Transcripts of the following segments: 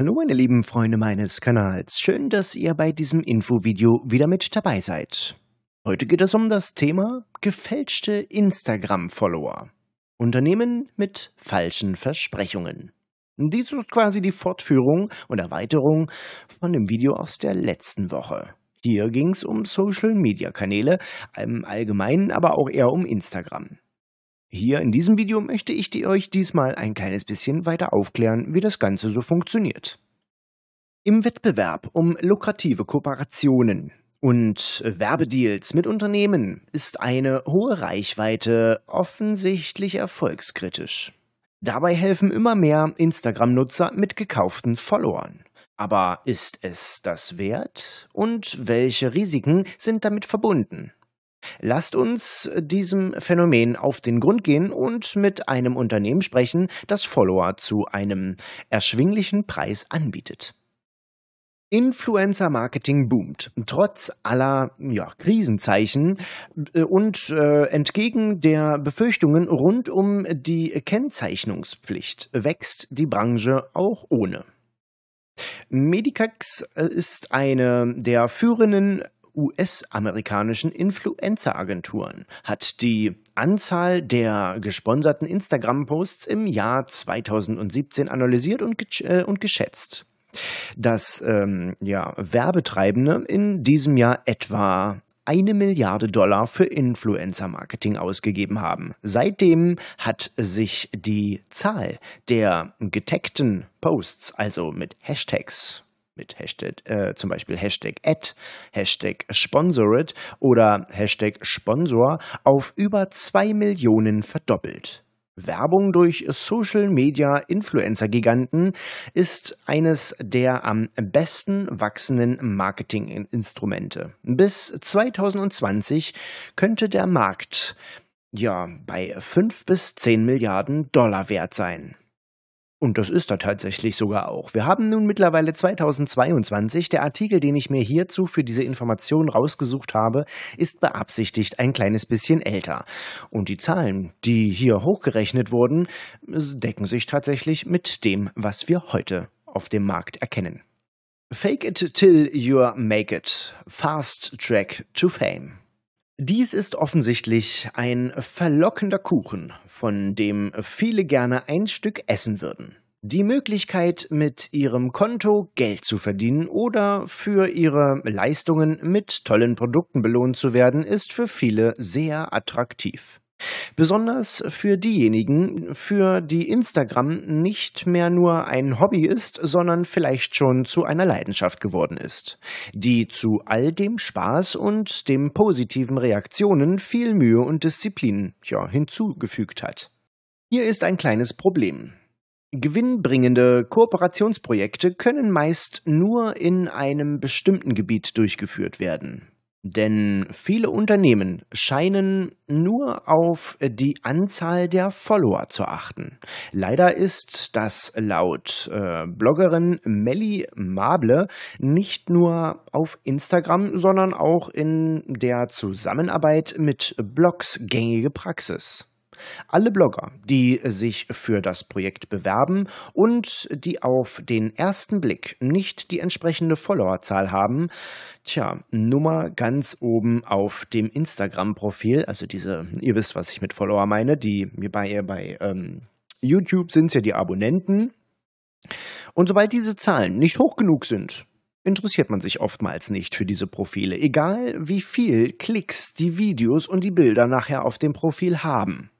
Hallo meine lieben Freunde meines Kanals, schön, dass ihr bei diesem Infovideo wieder mit dabei seid. Heute geht es um das Thema gefälschte Instagram-Follower. Unternehmen mit falschen Versprechungen. Dies ist quasi die Fortführung und Erweiterung von dem Video aus der letzten Woche. Hier ging es um Social-Media-Kanäle, im Allgemeinen aber auch eher um Instagram. Hier in diesem Video möchte ich euch diesmal ein kleines bisschen weiter aufklären, wie das Ganze so funktioniert. Im Wettbewerb um lukrative Kooperationen und Werbedeals mit Unternehmen ist eine hohe Reichweite offensichtlich erfolgskritisch. Dabei helfen immer mehr Instagram-Nutzer mit gekauften Followern. Aber ist es das wert? Und welche Risiken sind damit verbunden? Lasst uns diesem Phänomen auf den Grund gehen und mit einem Unternehmen sprechen, das Follower zu einem erschwinglichen Preis anbietet. Influencer-Marketing boomt, trotz aller ja, Krisenzeichen äh, und äh, entgegen der Befürchtungen rund um die Kennzeichnungspflicht wächst die Branche auch ohne. Medicax äh, ist eine der führenden US-amerikanischen Influencer-Agenturen hat die Anzahl der gesponserten Instagram-Posts im Jahr 2017 analysiert und, ge äh, und geschätzt, dass ähm, ja, Werbetreibende in diesem Jahr etwa eine Milliarde Dollar für Influencer-Marketing ausgegeben haben. Seitdem hat sich die Zahl der getagten Posts, also mit Hashtags, mit Hashtag, äh, zum Beispiel Hashtag Ad, Hashtag Sponsored oder Hashtag Sponsor auf über 2 Millionen verdoppelt. Werbung durch Social Media Influencer Giganten ist eines der am besten wachsenden Marketinginstrumente. Bis 2020 könnte der Markt ja bei 5 bis 10 Milliarden Dollar wert sein. Und das ist er tatsächlich sogar auch. Wir haben nun mittlerweile 2022. Der Artikel, den ich mir hierzu für diese Information rausgesucht habe, ist beabsichtigt ein kleines bisschen älter. Und die Zahlen, die hier hochgerechnet wurden, decken sich tatsächlich mit dem, was wir heute auf dem Markt erkennen. Fake it till you make it. Fast track to fame. Dies ist offensichtlich ein verlockender Kuchen, von dem viele gerne ein Stück essen würden. Die Möglichkeit, mit ihrem Konto Geld zu verdienen oder für ihre Leistungen mit tollen Produkten belohnt zu werden, ist für viele sehr attraktiv. Besonders für diejenigen, für die Instagram nicht mehr nur ein Hobby ist, sondern vielleicht schon zu einer Leidenschaft geworden ist, die zu all dem Spaß und den positiven Reaktionen viel Mühe und Disziplin ja, hinzugefügt hat. Hier ist ein kleines Problem. Gewinnbringende Kooperationsprojekte können meist nur in einem bestimmten Gebiet durchgeführt werden. Denn viele Unternehmen scheinen nur auf die Anzahl der Follower zu achten. Leider ist das laut äh, Bloggerin Melly Mable nicht nur auf Instagram, sondern auch in der Zusammenarbeit mit Blogs gängige Praxis. Alle Blogger, die sich für das Projekt bewerben und die auf den ersten Blick nicht die entsprechende Followerzahl haben, tja, Nummer ganz oben auf dem Instagram-Profil, also diese, ihr wisst, was ich mit Follower meine, die bei, bei ähm, YouTube sind es ja die Abonnenten. Und sobald diese Zahlen nicht hoch genug sind, interessiert man sich oftmals nicht für diese Profile, egal wie viel Klicks die Videos und die Bilder nachher auf dem Profil haben.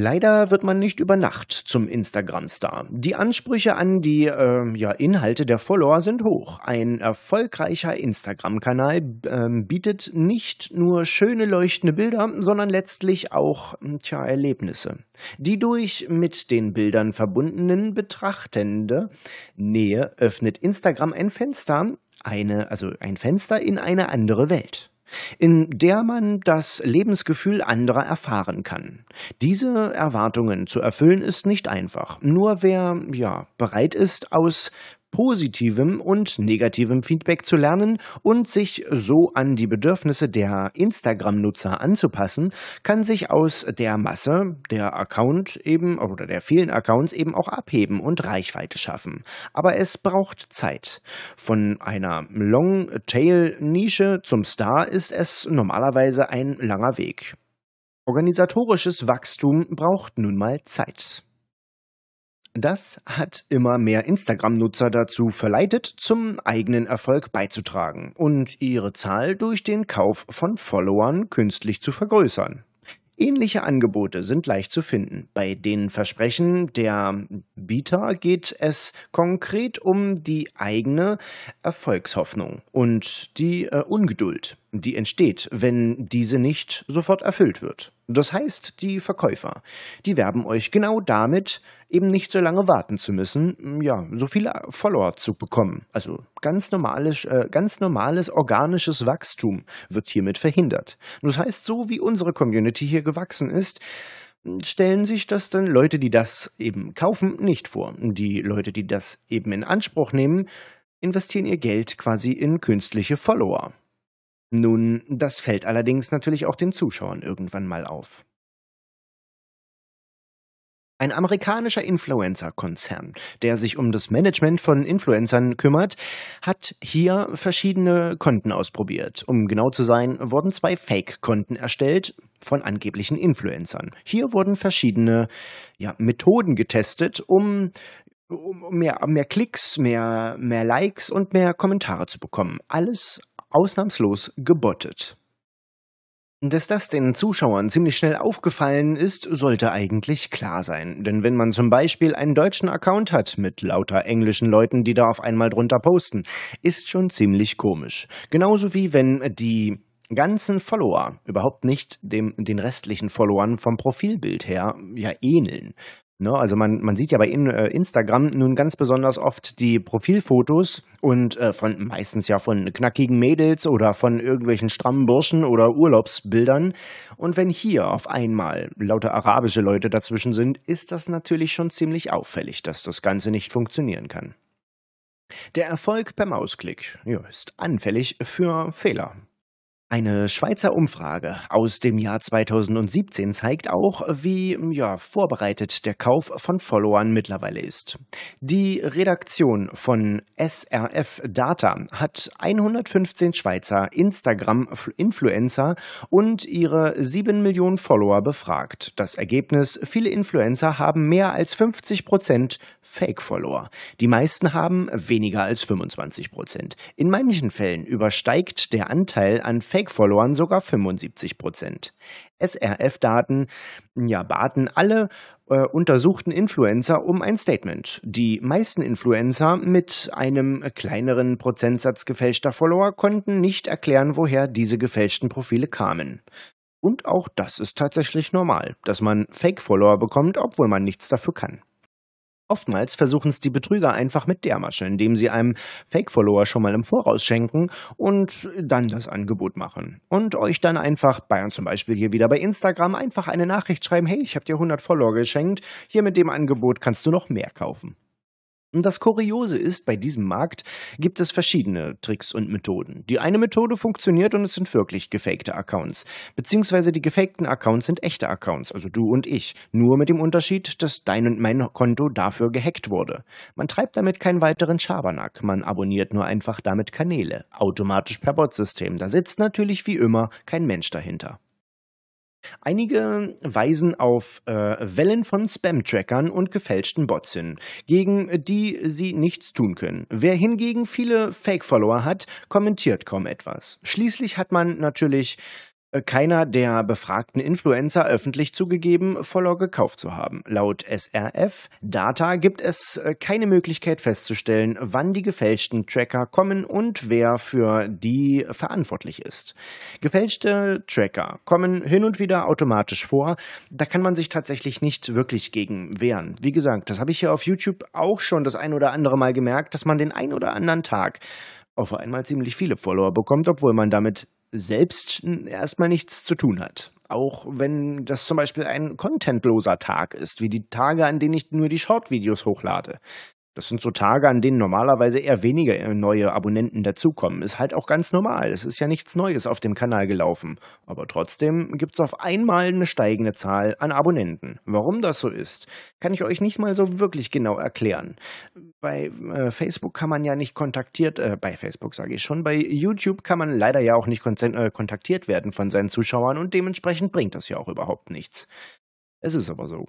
Leider wird man nicht über Nacht zum Instagram-Star. Die Ansprüche an die äh, ja, Inhalte der Follower sind hoch. Ein erfolgreicher Instagram-Kanal äh, bietet nicht nur schöne leuchtende Bilder, sondern letztlich auch tja, Erlebnisse. Die durch mit den Bildern verbundenen betrachtende Nähe öffnet Instagram ein Fenster, eine, also ein Fenster in eine andere Welt in der man das Lebensgefühl anderer erfahren kann. Diese Erwartungen zu erfüllen ist nicht einfach. Nur wer ja bereit ist, aus positivem und negativem Feedback zu lernen und sich so an die Bedürfnisse der Instagram-Nutzer anzupassen, kann sich aus der Masse der Account eben oder der vielen Accounts eben auch abheben und Reichweite schaffen. Aber es braucht Zeit. Von einer Long-Tail-Nische zum Star ist es normalerweise ein langer Weg. Organisatorisches Wachstum braucht nun mal Zeit. Das hat immer mehr Instagram-Nutzer dazu verleitet, zum eigenen Erfolg beizutragen und ihre Zahl durch den Kauf von Followern künstlich zu vergrößern. Ähnliche Angebote sind leicht zu finden. Bei den Versprechen der Bieter geht es konkret um die eigene Erfolgshoffnung und die äh, Ungeduld die entsteht, wenn diese nicht sofort erfüllt wird. Das heißt, die Verkäufer, die werben euch genau damit, eben nicht so lange warten zu müssen, mm, ja, so viele Follower zu bekommen. Also ganz normales, äh, ganz normales organisches Wachstum wird hiermit verhindert. Das heißt, so wie unsere Community hier gewachsen ist, stellen sich das dann Leute, die das eben kaufen, nicht vor. Die Leute, die das eben in Anspruch nehmen, investieren ihr Geld quasi in künstliche Follower. Nun, das fällt allerdings natürlich auch den Zuschauern irgendwann mal auf. Ein amerikanischer Influencer-Konzern, der sich um das Management von Influencern kümmert, hat hier verschiedene Konten ausprobiert. Um genau zu sein, wurden zwei Fake-Konten erstellt von angeblichen Influencern. Hier wurden verschiedene ja, Methoden getestet, um um mehr, mehr Klicks, mehr, mehr Likes und mehr Kommentare zu bekommen. Alles ausnahmslos gebottet. Dass das den Zuschauern ziemlich schnell aufgefallen ist, sollte eigentlich klar sein. Denn wenn man zum Beispiel einen deutschen Account hat mit lauter englischen Leuten, die da auf einmal drunter posten, ist schon ziemlich komisch. Genauso wie wenn die ganzen Follower überhaupt nicht dem, den restlichen Followern vom Profilbild her ja ähneln. Ne, also man, man sieht ja bei in, äh, Instagram nun ganz besonders oft die Profilfotos und äh, von meistens ja von knackigen Mädels oder von irgendwelchen strammen Burschen oder Urlaubsbildern. Und wenn hier auf einmal lauter arabische Leute dazwischen sind, ist das natürlich schon ziemlich auffällig, dass das Ganze nicht funktionieren kann. Der Erfolg per Mausklick ja, ist anfällig für Fehler. Eine Schweizer Umfrage aus dem Jahr 2017 zeigt auch, wie ja, vorbereitet der Kauf von Followern mittlerweile ist. Die Redaktion von SRF Data hat 115 Schweizer Instagram-Influencer und ihre 7 Millionen Follower befragt. Das Ergebnis, viele Influencer haben mehr als 50 Prozent Fake-Follower. Die meisten haben weniger als 25 Prozent. In manchen Fällen übersteigt der Anteil an Fake Fake-Followern sogar 75 Prozent. SRF-Daten ja, baten alle äh, untersuchten Influencer um ein Statement. Die meisten Influencer mit einem kleineren Prozentsatz gefälschter Follower konnten nicht erklären, woher diese gefälschten Profile kamen. Und auch das ist tatsächlich normal, dass man Fake-Follower bekommt, obwohl man nichts dafür kann. Oftmals versuchen es die Betrüger einfach mit der Masche, indem sie einem Fake-Follower schon mal im Voraus schenken und dann das Angebot machen. Und euch dann einfach, bei zum Beispiel hier wieder bei Instagram, einfach eine Nachricht schreiben, hey, ich habe dir 100 Follower geschenkt, hier mit dem Angebot kannst du noch mehr kaufen. Das Kuriose ist, bei diesem Markt gibt es verschiedene Tricks und Methoden. Die eine Methode funktioniert und es sind wirklich gefakte Accounts. Beziehungsweise die gefakten Accounts sind echte Accounts, also du und ich. Nur mit dem Unterschied, dass dein und mein Konto dafür gehackt wurde. Man treibt damit keinen weiteren Schabernack. Man abonniert nur einfach damit Kanäle. Automatisch per Botsystem, Da sitzt natürlich wie immer kein Mensch dahinter. Einige weisen auf äh, Wellen von Spam-Trackern und gefälschten Bots hin, gegen die sie nichts tun können. Wer hingegen viele Fake-Follower hat, kommentiert kaum etwas. Schließlich hat man natürlich äh, keiner der befragten Influencer öffentlich zugegeben, Follower gekauft zu haben. Laut SRF Data gibt es äh, keine Möglichkeit festzustellen, wann die gefälschten Tracker kommen und wer für die verantwortlich ist. Gefälschte Tracker kommen hin und wieder automatisch vor. Da kann man sich tatsächlich nicht wirklich gegen wehren. Wie gesagt, das habe ich hier auf YouTube auch schon das ein oder andere Mal gemerkt, dass man den ein oder anderen Tag auf einmal ziemlich viele Follower bekommt, obwohl man damit selbst erstmal nichts zu tun hat. Auch wenn das zum Beispiel ein contentloser Tag ist, wie die Tage, an denen ich nur die Short-Videos hochlade. Das sind so Tage, an denen normalerweise eher weniger äh, neue Abonnenten dazukommen. Ist halt auch ganz normal. Es ist ja nichts Neues auf dem Kanal gelaufen. Aber trotzdem gibt es auf einmal eine steigende Zahl an Abonnenten. Warum das so ist, kann ich euch nicht mal so wirklich genau erklären. Bei äh, Facebook kann man ja nicht kontaktiert, äh, bei Facebook sage ich schon, bei YouTube kann man leider ja auch nicht äh, kontaktiert werden von seinen Zuschauern und dementsprechend bringt das ja auch überhaupt nichts. Es ist aber so.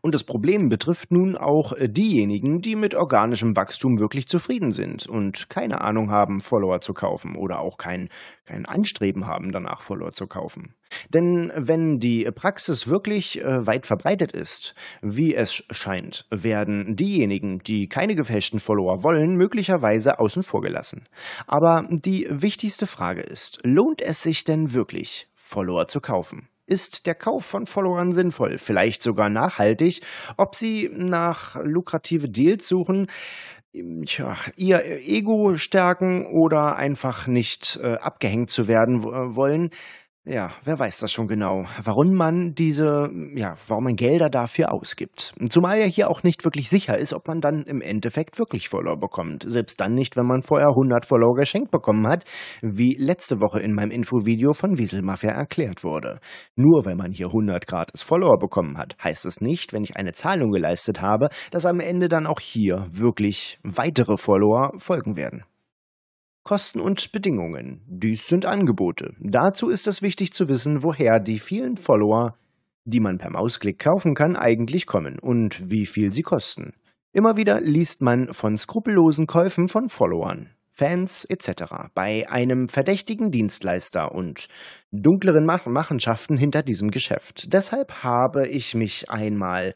Und das Problem betrifft nun auch äh, diejenigen, die mit organischem Wachstum wirklich zufrieden sind und keine Ahnung haben, Follower zu kaufen oder auch kein, kein Anstreben haben, danach Follower zu kaufen. Denn wenn die Praxis wirklich äh, weit verbreitet ist, wie es scheint, werden diejenigen, die keine gefälschten Follower wollen, möglicherweise außen vor gelassen. Aber die wichtigste Frage ist, lohnt es sich denn wirklich, Follower zu kaufen? ist der Kauf von Followern sinnvoll, vielleicht sogar nachhaltig, ob sie nach lukrative Deals suchen, ähm, tja, ihr Ego stärken oder einfach nicht äh, abgehängt zu werden wollen. Ja, wer weiß das schon genau, warum man diese, ja, warum man Gelder dafür ausgibt. Zumal ja hier auch nicht wirklich sicher ist, ob man dann im Endeffekt wirklich Follower bekommt. Selbst dann nicht, wenn man vorher 100 Follower geschenkt bekommen hat, wie letzte Woche in meinem Infovideo von Wieselmafia erklärt wurde. Nur weil man hier 100 gratis Follower bekommen hat, heißt es nicht, wenn ich eine Zahlung geleistet habe, dass am Ende dann auch hier wirklich weitere Follower folgen werden. Kosten und Bedingungen. Dies sind Angebote. Dazu ist es wichtig zu wissen, woher die vielen Follower, die man per Mausklick kaufen kann, eigentlich kommen und wie viel sie kosten. Immer wieder liest man von skrupellosen Käufen von Followern, Fans etc. bei einem verdächtigen Dienstleister und dunkleren Machenschaften hinter diesem Geschäft. Deshalb habe ich mich einmal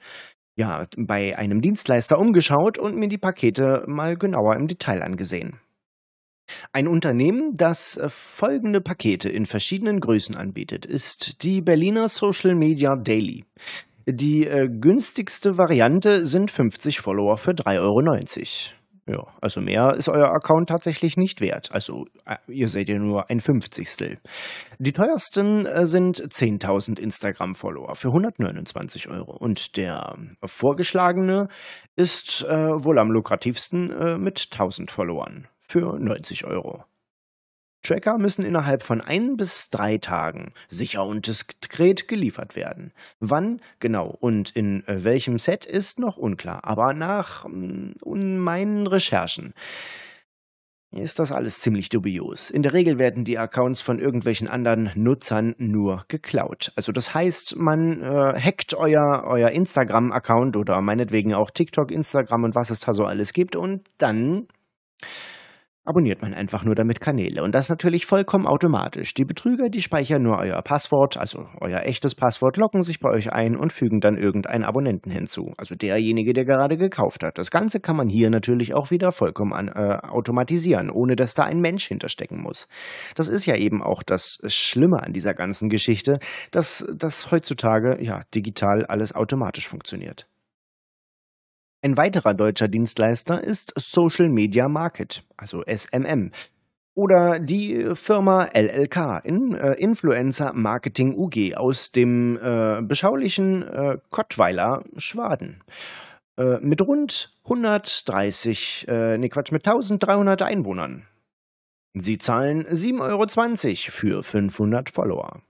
ja, bei einem Dienstleister umgeschaut und mir die Pakete mal genauer im Detail angesehen. Ein Unternehmen, das äh, folgende Pakete in verschiedenen Größen anbietet, ist die Berliner Social Media Daily. Die äh, günstigste Variante sind 50 Follower für 3,90 Euro. Ja, also mehr ist euer Account tatsächlich nicht wert. Also äh, ihr seht ja nur ein Fünfzigstel. Die teuersten äh, sind 10.000 Instagram-Follower für 129 Euro. Und der vorgeschlagene ist äh, wohl am lukrativsten äh, mit 1.000 Followern für 90 Euro. Tracker müssen innerhalb von ein bis drei Tagen sicher und diskret geliefert werden. Wann genau und in welchem Set ist noch unklar, aber nach mm, meinen Recherchen ist das alles ziemlich dubios. In der Regel werden die Accounts von irgendwelchen anderen Nutzern nur geklaut. Also das heißt, man äh, hackt euer, euer Instagram-Account oder meinetwegen auch TikTok, Instagram und was es da so alles gibt und dann abonniert man einfach nur damit Kanäle. Und das natürlich vollkommen automatisch. Die Betrüger, die speichern nur euer Passwort, also euer echtes Passwort, locken sich bei euch ein und fügen dann irgendeinen Abonnenten hinzu. Also derjenige, der gerade gekauft hat. Das Ganze kann man hier natürlich auch wieder vollkommen an, äh, automatisieren, ohne dass da ein Mensch hinterstecken muss. Das ist ja eben auch das Schlimme an dieser ganzen Geschichte, dass das heutzutage ja digital alles automatisch funktioniert. Ein weiterer deutscher Dienstleister ist Social Media Market, also SMM, oder die äh, Firma LLK in äh, Influencer Marketing UG aus dem äh, beschaulichen äh, Kottweiler Schwaden. Äh, mit rund 130, äh, ne Quatsch, mit 1300 Einwohnern. Sie zahlen 7,20 Euro für 500 Follower.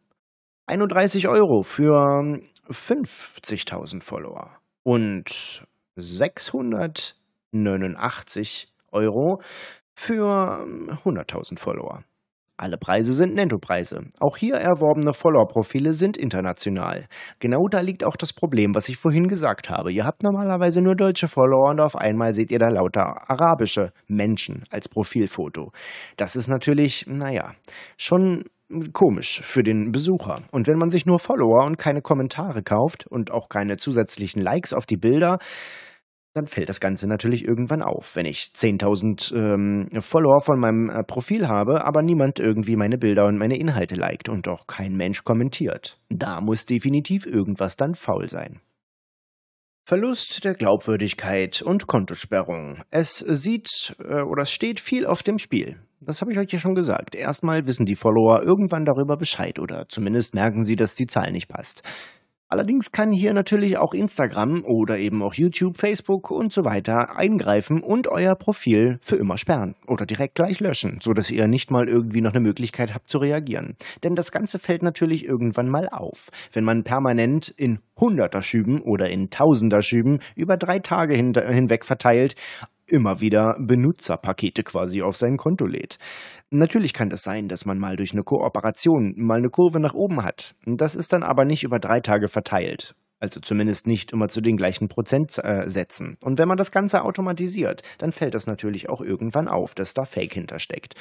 31 Euro für 50.000 Follower. Und 689 Euro für 100.000 ähm, Follower. Alle Preise sind Nettopreise. Auch hier erworbene Follower-Profile sind international. Genau da liegt auch das Problem, was ich vorhin gesagt habe. Ihr habt normalerweise nur deutsche Follower und auf einmal seht ihr da lauter arabische Menschen als Profilfoto. Das ist natürlich, naja, schon komisch für den Besucher. Und wenn man sich nur Follower und keine Kommentare kauft und auch keine zusätzlichen Likes auf die Bilder, dann fällt das Ganze natürlich irgendwann auf. Wenn ich 10.000 ähm, Follower von meinem äh, Profil habe, aber niemand irgendwie meine Bilder und meine Inhalte liked und auch kein Mensch kommentiert. Da muss definitiv irgendwas dann faul sein. Verlust der Glaubwürdigkeit und Kontosperrung. Es sieht äh, oder es steht viel auf dem Spiel. Das habe ich euch ja schon gesagt. Erstmal wissen die Follower irgendwann darüber Bescheid oder zumindest merken sie, dass die Zahl nicht passt. Allerdings kann hier natürlich auch Instagram oder eben auch YouTube, Facebook und so weiter eingreifen und euer Profil für immer sperren oder direkt gleich löschen, so dass ihr nicht mal irgendwie noch eine Möglichkeit habt zu reagieren. Denn das Ganze fällt natürlich irgendwann mal auf, wenn man permanent in Hunderterschüben oder in Tausenderschüben über drei Tage hin hinweg verteilt immer wieder Benutzerpakete quasi auf sein Konto lädt. Natürlich kann das sein, dass man mal durch eine Kooperation mal eine Kurve nach oben hat. Das ist dann aber nicht über drei Tage verteilt. Also zumindest nicht immer zu den gleichen Prozentsätzen. Äh, und wenn man das Ganze automatisiert, dann fällt das natürlich auch irgendwann auf, dass da Fake hintersteckt.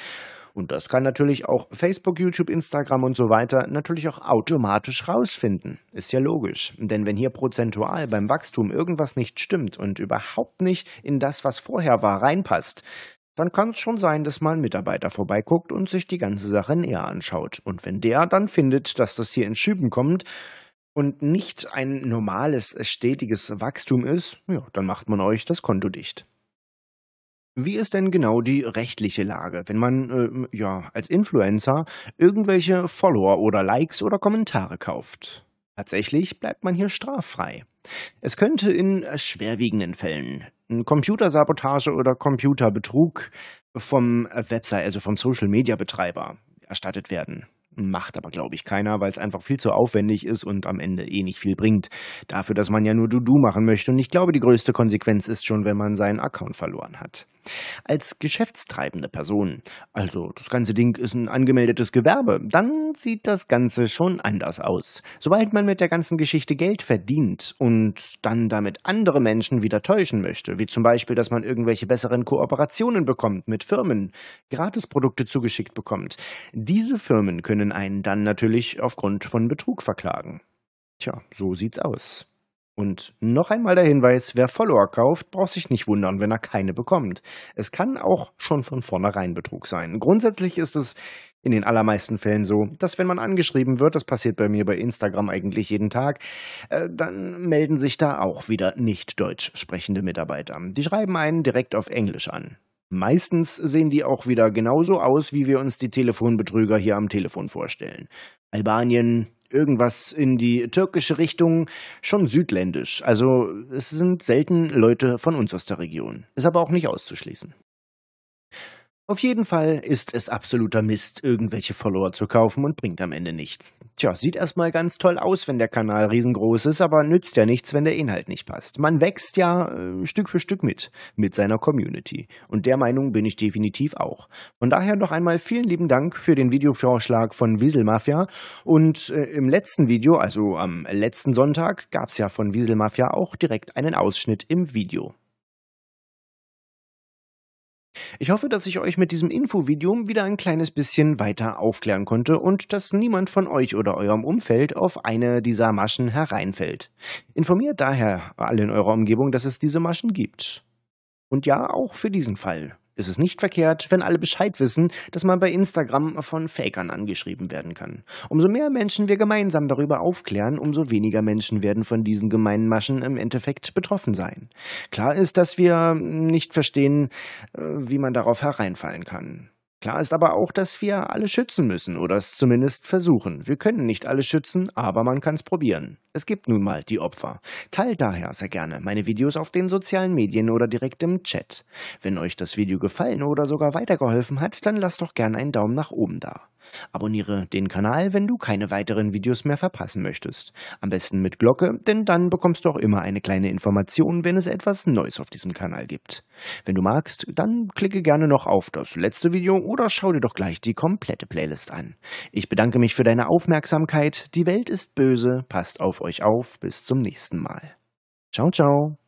Und das kann natürlich auch Facebook, YouTube, Instagram und so weiter natürlich auch automatisch rausfinden. Ist ja logisch. Denn wenn hier prozentual beim Wachstum irgendwas nicht stimmt und überhaupt nicht in das, was vorher war, reinpasst, dann kann es schon sein, dass mal ein Mitarbeiter vorbeiguckt und sich die ganze Sache näher anschaut. Und wenn der dann findet, dass das hier in Schüben kommt und nicht ein normales, stetiges Wachstum ist, ja, dann macht man euch das Konto dicht. Wie ist denn genau die rechtliche Lage, wenn man äh, ja als Influencer irgendwelche Follower oder Likes oder Kommentare kauft? Tatsächlich bleibt man hier straffrei. Es könnte in schwerwiegenden Fällen Computersabotage oder Computerbetrug vom Website, also vom Social Media Betreiber erstattet werden. Macht aber, glaube ich, keiner, weil es einfach viel zu aufwendig ist und am Ende eh nicht viel bringt. Dafür, dass man ja nur Du-Du machen möchte. Und ich glaube, die größte Konsequenz ist schon, wenn man seinen Account verloren hat. Als geschäftstreibende Person, also das ganze Ding ist ein angemeldetes Gewerbe, dann sieht das Ganze schon anders aus. Sobald man mit der ganzen Geschichte Geld verdient und dann damit andere Menschen wieder täuschen möchte, wie zum Beispiel, dass man irgendwelche besseren Kooperationen bekommt mit Firmen, Gratisprodukte zugeschickt bekommt, diese Firmen können einen dann natürlich aufgrund von Betrug verklagen. Tja, so sieht's aus. Und noch einmal der Hinweis, wer Follower kauft, braucht sich nicht wundern, wenn er keine bekommt. Es kann auch schon von vornherein Betrug sein. Grundsätzlich ist es in den allermeisten Fällen so, dass wenn man angeschrieben wird, das passiert bei mir bei Instagram eigentlich jeden Tag, äh, dann melden sich da auch wieder nicht deutsch sprechende Mitarbeiter. Die schreiben einen direkt auf Englisch an. Meistens sehen die auch wieder genauso aus, wie wir uns die Telefonbetrüger hier am Telefon vorstellen. Albanien, irgendwas in die türkische Richtung, schon südländisch. Also es sind selten Leute von uns aus der Region. Ist aber auch nicht auszuschließen. Auf jeden Fall ist es absoluter Mist, irgendwelche Follower zu kaufen und bringt am Ende nichts. Tja, sieht erstmal ganz toll aus, wenn der Kanal riesengroß ist, aber nützt ja nichts, wenn der Inhalt nicht passt. Man wächst ja äh, Stück für Stück mit, mit seiner Community. Und der Meinung bin ich definitiv auch. Von daher noch einmal vielen lieben Dank für den Videovorschlag von Wieselmafia. Und äh, im letzten Video, also am letzten Sonntag, gab es ja von Wieselmafia auch direkt einen Ausschnitt im Video. Ich hoffe, dass ich euch mit diesem Infovideo wieder ein kleines bisschen weiter aufklären konnte und dass niemand von euch oder eurem Umfeld auf eine dieser Maschen hereinfällt. Informiert daher alle in eurer Umgebung, dass es diese Maschen gibt. Und ja, auch für diesen Fall ist es nicht verkehrt, wenn alle Bescheid wissen, dass man bei Instagram von Fakern angeschrieben werden kann. Umso mehr Menschen wir gemeinsam darüber aufklären, umso weniger Menschen werden von diesen gemeinen Maschen im Endeffekt betroffen sein. Klar ist, dass wir nicht verstehen, äh, wie man darauf hereinfallen kann. Klar ist aber auch, dass wir alle schützen müssen oder es zumindest versuchen. Wir können nicht alle schützen, aber man kann es probieren. Es gibt nun mal die Opfer. Teilt daher sehr gerne meine Videos auf den sozialen Medien oder direkt im Chat. Wenn euch das Video gefallen oder sogar weitergeholfen hat, dann lasst doch gerne einen Daumen nach oben da. Abonniere den Kanal, wenn du keine weiteren Videos mehr verpassen möchtest. Am besten mit Glocke, denn dann bekommst du auch immer eine kleine Information, wenn es etwas Neues auf diesem Kanal gibt. Wenn du magst, dann klicke gerne noch auf das letzte Video oder oder schau dir doch gleich die komplette Playlist an. Ich bedanke mich für deine Aufmerksamkeit. Die Welt ist böse. Passt auf euch auf. Bis zum nächsten Mal. Ciao, ciao.